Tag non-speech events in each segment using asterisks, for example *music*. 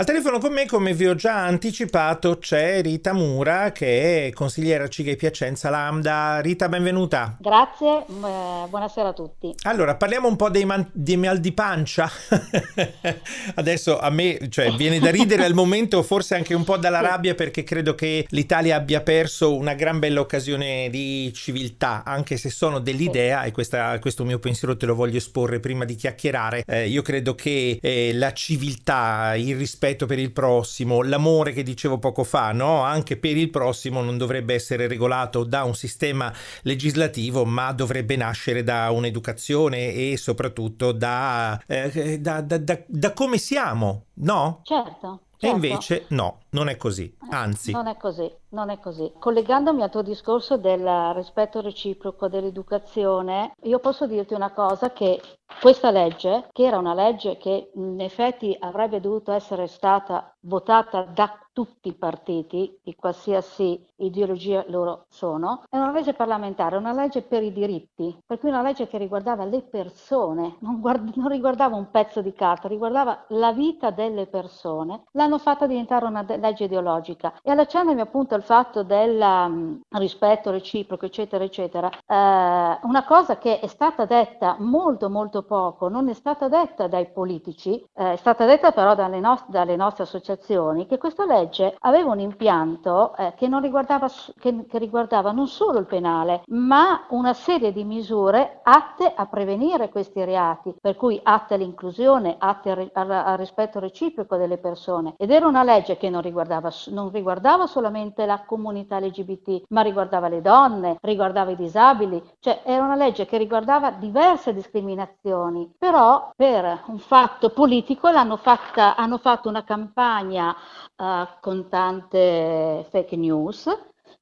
Al telefono con me, come vi ho già anticipato, c'è Rita Mura, che è consigliera CIGA Piacenza Lambda. Rita, benvenuta. Grazie, mm, eh, buonasera a tutti. Allora, parliamo un po' dei, dei mal di pancia. *laughs* Adesso a me cioè, viene da ridere al momento, forse anche un po' dalla rabbia, perché credo che l'Italia abbia perso una gran bella occasione di civiltà, anche se sono dell'idea, e questa, questo mio pensiero te lo voglio esporre prima di chiacchierare, eh, io credo che eh, la civiltà, il rispetto, rispetto per il prossimo, l'amore che dicevo poco fa, no? anche per il prossimo non dovrebbe essere regolato da un sistema legislativo, ma dovrebbe nascere da un'educazione e soprattutto da, eh, da, da, da come siamo, no? Certo. certo. E invece no. Non è così, anzi. Non è così, non è così. Collegandomi al tuo discorso del rispetto reciproco dell'educazione, io posso dirti una cosa che questa legge, che era una legge che in effetti avrebbe dovuto essere stata votata da tutti i partiti, di qualsiasi ideologia loro sono, è una legge parlamentare, una legge per i diritti, per cui una legge che riguardava le persone, non, guard- non riguardava un pezzo di carta, riguardava la vita delle persone, l'hanno fatta diventare una de- legge ideologica. E allacciandomi appunto al fatto del um, rispetto reciproco, eccetera, eccetera, eh, una cosa che è stata detta molto, molto poco, non è stata detta dai politici, eh, è stata detta però dalle, no- dalle, nostre associazioni, che questa legge aveva un impianto eh, che, riguardava, che, che riguardava non solo il penale, ma una serie di misure atte a prevenire questi reati, per cui atte all'inclusione, atte al, al, al rispetto reciproco delle persone. Ed era una legge che non riguardava riguardava, non riguardava solamente la comunità LGBT, ma riguardava le donne, riguardava i disabili, cioè era una legge che riguardava diverse discriminazioni, però per un fatto politico l'hanno fatta, hanno fatto una campagna eh, con tante fake news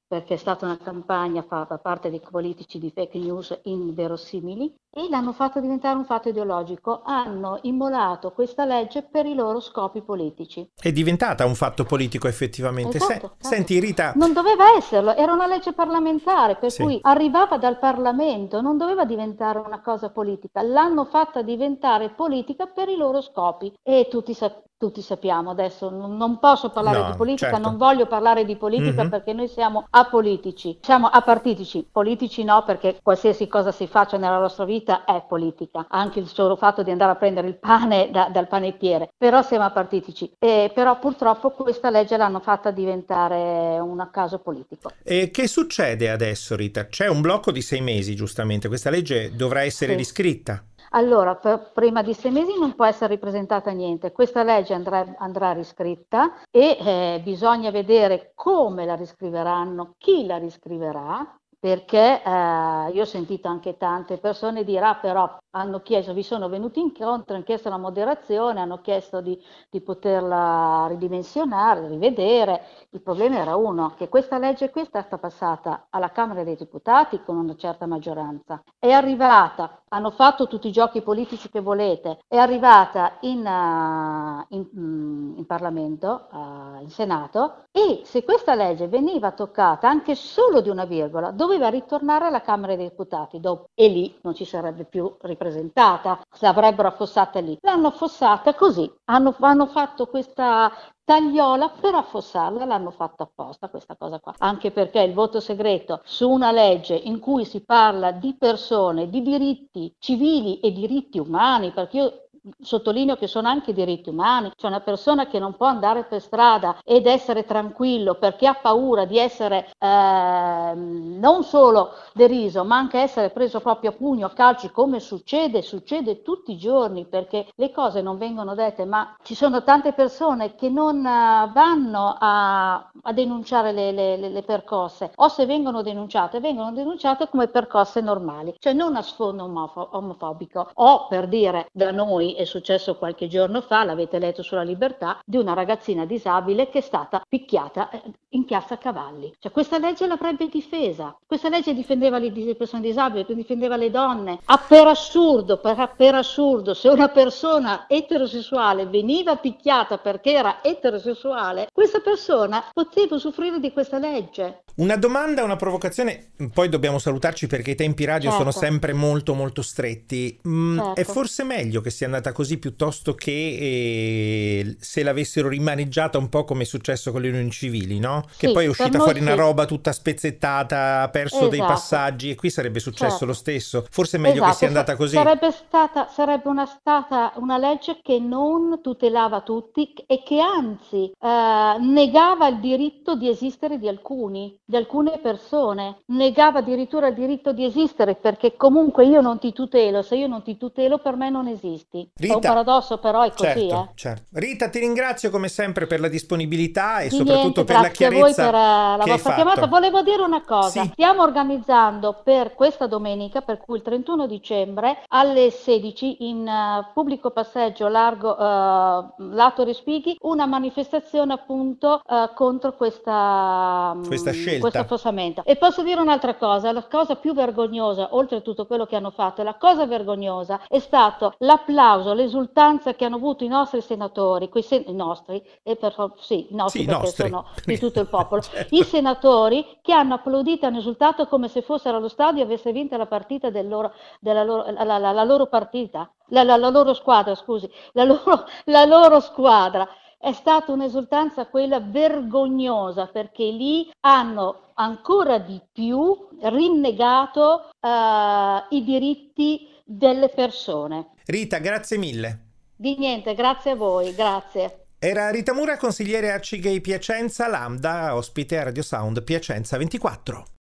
perché è stata una campagna fatta da parte dei politici di fake news inverosimili e l'hanno fatto diventare un fatto ideologico, hanno immolato questa legge per i loro scopi politici. È diventata un fatto politico effettivamente. Esatto, Se- esatto. Senti Rita... Non doveva esserlo, era una legge parlamentare, per sì. cui arrivava dal Parlamento, non doveva diventare una cosa politica, l'hanno fatta diventare politica per i loro scopi e tutti, sa- tutti sappiamo adesso, non posso parlare no, di politica, certo. non voglio parlare di politica mm-hmm. perché noi siamo apolitici, siamo apartitici, politici no perché qualsiasi cosa si faccia nella nostra vita vita è politica, anche il solo fatto di andare a prendere il pane da, dal panettiere, però siamo apartitici. E, però purtroppo questa legge l'hanno fatta diventare un caso politico. E che succede adesso Rita? C'è un blocco di sei mesi giustamente, questa legge dovrà essere sì. riscritta. Allora, prima di sei mesi non può essere ripresentata niente, questa legge andrà, andrà riscritta e eh, bisogna vedere come la riscriveranno, chi la riscriverà, perché eh, io ho sentito anche tante persone dire ah però hanno chiesto, vi sono venuti incontro, hanno chiesto la moderazione, hanno chiesto di, di, poterla ridimensionare, rivedere. Il problema era uno, che questa legge qui è stata passata alla Camera dei Deputati con una certa maggioranza, è arrivata, hanno fatto tutti i giochi politici che volete, è arrivata in, uh, in, mm, in Parlamento, uh, in Senato, e se questa legge veniva toccata anche solo di una virgola, doveva ritornare alla Camera dei Deputati dopo, e lì non ci sarebbe più ripresa presentata, l'avrebbero affossata lì. L'hanno affossata così, hanno, hanno fatto questa tagliola per affossarla l'hanno fatta apposta questa cosa qua anche perché il voto segreto su una legge in cui si parla di persone di diritti civili e diritti umani perché io sottolineo che sono anche diritti umani, c'è cioè una persona che non può andare per strada ed essere tranquillo perché ha paura di essere eh, non solo deriso ma anche essere preso proprio a pugno, a calci come succede, succede tutti i giorni perché le cose non vengono dette ma ci sono tante persone che non eh, vanno a, a denunciare le, le, le, percosse o se vengono denunciate vengono denunciate come percosse normali, cioè non a sfondo omofo- omofobico o per dire da noi è successo qualche giorno fa, l'avete letto sulla libertà, di una ragazzina disabile che è stata picchiata eh, in piazza Cavalli. Cioè, questa legge l'avrebbe difesa, questa legge difendeva le persone disabili, difendeva le donne. A per assurdo, per, per assurdo, se una persona eterosessuale veniva picchiata perché era eterosessuale, questa persona poteva usufruire di questa legge. Una domanda, una provocazione, poi dobbiamo salutarci perché i tempi radio certo. sono sempre molto molto stretti. Mm, certo. È forse meglio che sia andata così piuttosto che eh, se l'avessero rimaneggiata un po' come è successo con le unioni civili, no? Che sì, poi è uscita fuori sì. una roba tutta spezzettata, ha perso esatto. dei passaggi e qui sarebbe successo certo. lo stesso. Forse è meglio esatto. che sia andata così. Sarebbe stata, sarebbe una, stata una legge che non tutelava tutti e che anzi eh, negava il diritto di esistere di alcuni, di alcune persone, negava addirittura il diritto di esistere perché comunque io non ti tutelo, se io non ti tutelo per me non esisti. Rita, è un paradosso però è così. Certo, eh. certo. Rita ti ringrazio come sempre per la disponibilità e di soprattutto niente, per la chiarezza a voi per eh, la vostra chiamata. Volevo dire una cosa, sì. stiamo organizzando per questa domenica, per cui il 31 dicembre alle 16 in uh, pubblico passeggio largo uh, lato Respighi una manifestazione appunto uh, contro questa, mm, questa scelta. questo affossamento. E posso dire un'altra cosa, la cosa più vergognosa, oltre a tutto quello che hanno fatto, la cosa vergognosa è stato l'applauso, l'esultanza che hanno avuto i nostri senatori, quei sen- nostri, e per, sì, nostri sì, perché nostri. sono di *laughs* tutto tutto il *laughs* popolo, certo. i senatori che hanno applaudito hanno esultato come se fossero allo stadio e avesse vinto la partita del loro, della loro, la, la, la loro partita, la, la, loro squadra, scusi, la loro, *laughs* la loro squadra. È stata un'esultanza quella vergognosa perché lì hanno ancora di più rinnegato eh, i diritti delle persone. Rita, grazie mille. Di niente, grazie a voi, grazie. Era Rita Mura, consigliere Arcigay Piacenza Lambda, ospite a Radio Sound Piacenza 24.